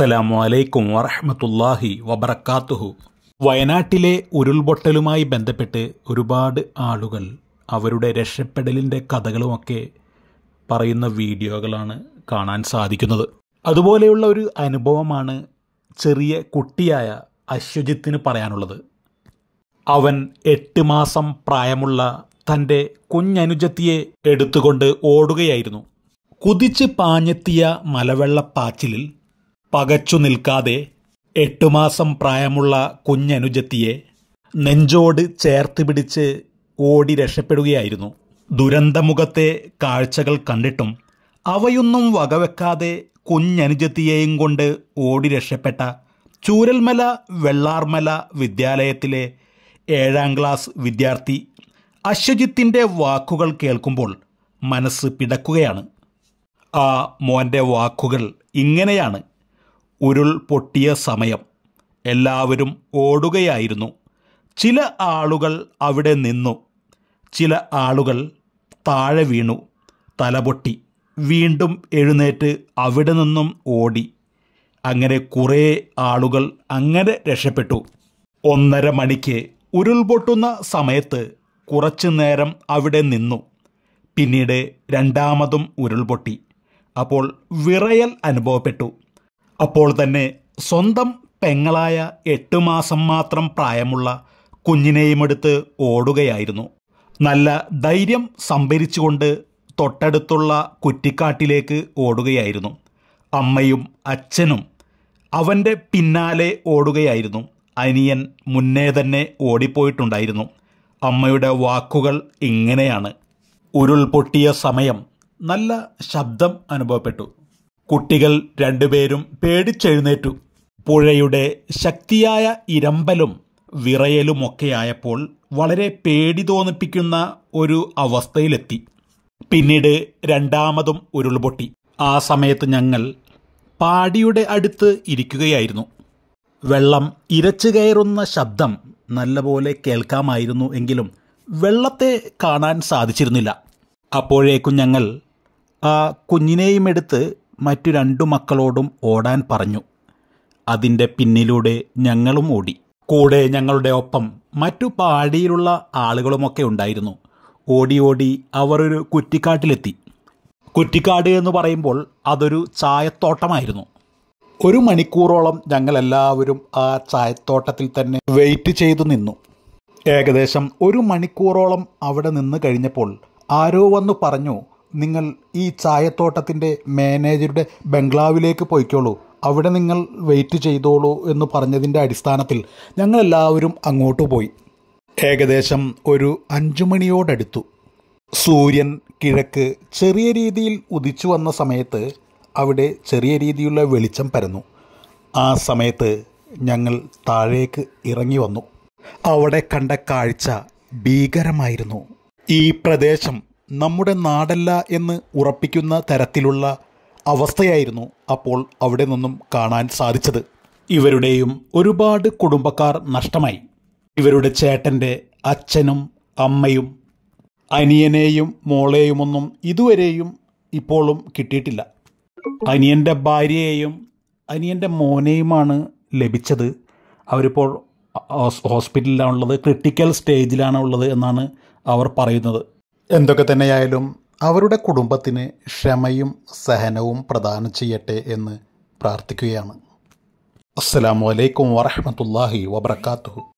അസ്സലാമു അലൈക്കും വറഹമത്തല്ലാഹി വബർക്കാത്തുഹു വയനാട്ടിലെ ഉരുൾപൊട്ടലുമായി ബന്ധപ്പെട്ട് ഒരുപാട് ആളുകൾ അവരുടെ രക്ഷപ്പെടലിൻ്റെ കഥകളുമൊക്കെ പറയുന്ന വീഡിയോകളാണ് കാണാൻ സാധിക്കുന്നത് അതുപോലെയുള്ള ഒരു അനുഭവമാണ് ചെറിയ കുട്ടിയായ അശ്വജിത്തിന് പറയാനുള്ളത് അവൻ എട്ട് മാസം പ്രായമുള്ള തൻ്റെ കുഞ്ഞനുജത്തിയെ എടുത്തുകൊണ്ട് ഓടുകയായിരുന്നു കുതിച്ച് പാഞ്ഞെത്തിയ മലവെള്ളപ്പാച്ചിലിൽ പകച്ചു നിൽക്കാതെ എട്ടുമാസം പ്രായമുള്ള കുഞ്ഞനുജത്തിയെ നെഞ്ചോട് ചേർത്ത് പിടിച്ച് ഓടി രക്ഷപ്പെടുകയായിരുന്നു ദുരന്തമുഖത്തെ കാഴ്ചകൾ കണ്ടിട്ടും അവയൊന്നും വകവെക്കാതെ കുഞ്ഞനുജത്തിയെയും കൊണ്ട് ഓടി രക്ഷപ്പെട്ട ചൂരൽമല വെള്ളാർമല വിദ്യാലയത്തിലെ ഏഴാം ക്ലാസ് വിദ്യാർത്ഥി അശ്വജിത്തിൻ്റെ വാക്കുകൾ കേൾക്കുമ്പോൾ മനസ്സ് പിടക്കുകയാണ് ആ മോൻ്റെ വാക്കുകൾ ഇങ്ങനെയാണ് ഉരുൾ പൊട്ടിയ സമയം എല്ലാവരും ഓടുകയായിരുന്നു ചില ആളുകൾ അവിടെ നിന്നു ചില ആളുകൾ താഴെ വീണു തലപൊട്ടി വീണ്ടും എഴുന്നേറ്റ് അവിടെ നിന്നും ഓടി അങ്ങനെ കുറേ ആളുകൾ അങ്ങനെ രക്ഷപ്പെട്ടു ഒന്നര മണിക്ക് ഉരുൾപൊട്ടുന്ന സമയത്ത് കുറച്ചു നേരം അവിടെ നിന്നു പിന്നീട് രണ്ടാമതും ഉരുൾപൊട്ടി അപ്പോൾ വിറയൽ അനുഭവപ്പെട്ടു അപ്പോൾ തന്നെ സ്വന്തം പെങ്ങളായ എട്ട് മാസം മാത്രം പ്രായമുള്ള എടുത്ത് ഓടുകയായിരുന്നു നല്ല ധൈര്യം സംഭരിച്ചുകൊണ്ട് തൊട്ടടുത്തുള്ള കുറ്റിക്കാട്ടിലേക്ക് ഓടുകയായിരുന്നു അമ്മയും അച്ഛനും അവൻ്റെ പിന്നാലെ ഓടുകയായിരുന്നു അനിയൻ മുന്നേ തന്നെ ഓടിപ്പോയിട്ടുണ്ടായിരുന്നു അമ്മയുടെ വാക്കുകൾ ഇങ്ങനെയാണ് ഉരുൾപൊട്ടിയ സമയം നല്ല ശബ്ദം അനുഭവപ്പെട്ടു കുട്ടികൾ രണ്ടുപേരും പേടിച്ചെഴുന്നേറ്റു പുഴയുടെ ശക്തിയായ ഇരമ്പലും വിറയലുമൊക്കെയായപ്പോൾ വളരെ പേടി തോന്നിപ്പിക്കുന്ന ഒരു അവസ്ഥയിലെത്തി പിന്നീട് രണ്ടാമതും ഉരുൾപൊട്ടി ആ സമയത്ത് ഞങ്ങൾ പാടിയുടെ അടുത്ത് ഇരിക്കുകയായിരുന്നു വെള്ളം ഇരച്ചു കയറുന്ന ശബ്ദം നല്ലപോലെ കേൾക്കാമായിരുന്നു എങ്കിലും വെള്ളത്തെ കാണാൻ സാധിച്ചിരുന്നില്ല അപ്പോഴേക്കും ഞങ്ങൾ ആ കുഞ്ഞിനെയും എടുത്ത് മറ്റു രണ്ടു മക്കളോടും ഓടാൻ പറഞ്ഞു അതിൻ്റെ പിന്നിലൂടെ ഞങ്ങളും ഓടി കൂടെ ഞങ്ങളുടെ ഒപ്പം മറ്റു പാടിയിലുള്ള ആളുകളുമൊക്കെ ഉണ്ടായിരുന്നു ഓടി ഓടി അവർ ഒരു കുറ്റിക്കാട്ടിലെത്തി കുറ്റിക്കാട് എന്ന് പറയുമ്പോൾ അതൊരു ചായത്തോട്ടമായിരുന്നു ഒരു മണിക്കൂറോളം ഞങ്ങളെല്ലാവരും ആ ചായത്തോട്ടത്തിൽ തന്നെ വെയിറ്റ് ചെയ്തു നിന്നു ഏകദേശം ഒരു മണിക്കൂറോളം അവിടെ നിന്ന് കഴിഞ്ഞപ്പോൾ ആരോ വന്നു പറഞ്ഞു നിങ്ങൾ ഈ ചായത്തോട്ടത്തിൻ്റെ മാനേജരുടെ ബംഗ്ലാവിലേക്ക് പോയിക്കോളൂ അവിടെ നിങ്ങൾ വെയിറ്റ് ചെയ്തോളൂ എന്ന് പറഞ്ഞതിൻ്റെ അടിസ്ഥാനത്തിൽ ഞങ്ങളെല്ലാവരും അങ്ങോട്ട് പോയി ഏകദേശം ഒരു അഞ്ചു മണിയോടടുത്തു സൂര്യൻ കിഴക്ക് ചെറിയ രീതിയിൽ ഉദിച്ചു വന്ന സമയത്ത് അവിടെ ചെറിയ രീതിയിലുള്ള വെളിച്ചം പരന്നു ആ സമയത്ത് ഞങ്ങൾ താഴേക്ക് ഇറങ്ങി വന്നു അവിടെ കണ്ട കാഴ്ച ഭീകരമായിരുന്നു ഈ പ്രദേശം നമ്മുടെ നാടല്ല എന്ന് ഉറപ്പിക്കുന്ന തരത്തിലുള്ള അവസ്ഥയായിരുന്നു അപ്പോൾ അവിടെ നിന്നും കാണാൻ സാധിച്ചത് ഇവരുടെയും ഒരുപാട് കുടുംബക്കാർ നഷ്ടമായി ഇവരുടെ ചേട്ടൻ്റെ അച്ഛനും അമ്മയും അനിയനെയും മോളെയുമൊന്നും ഇതുവരെയും ഇപ്പോഴും കിട്ടിയിട്ടില്ല അനിയൻ്റെ ഭാര്യയെയും അനിയൻ്റെ മോനെയുമാണ് ലഭിച്ചത് അവരിപ്പോൾ ഹോസ്പിറ്റലിലാണുള്ളത് ക്രിട്ടിക്കൽ സ്റ്റേജിലാണുള്ളത് എന്നാണ് അവർ പറയുന്നത് എന്തൊക്കെ തന്നെയായാലും അവരുടെ കുടുംബത്തിന് ക്ഷമയും സഹനവും പ്രദാനം ചെയ്യട്ടെ എന്ന് പ്രാർത്ഥിക്കുകയാണ് അസ്സലാമു അലൈക്കും വാഹമത്തല്ലാഹി വബർക്കാത്തു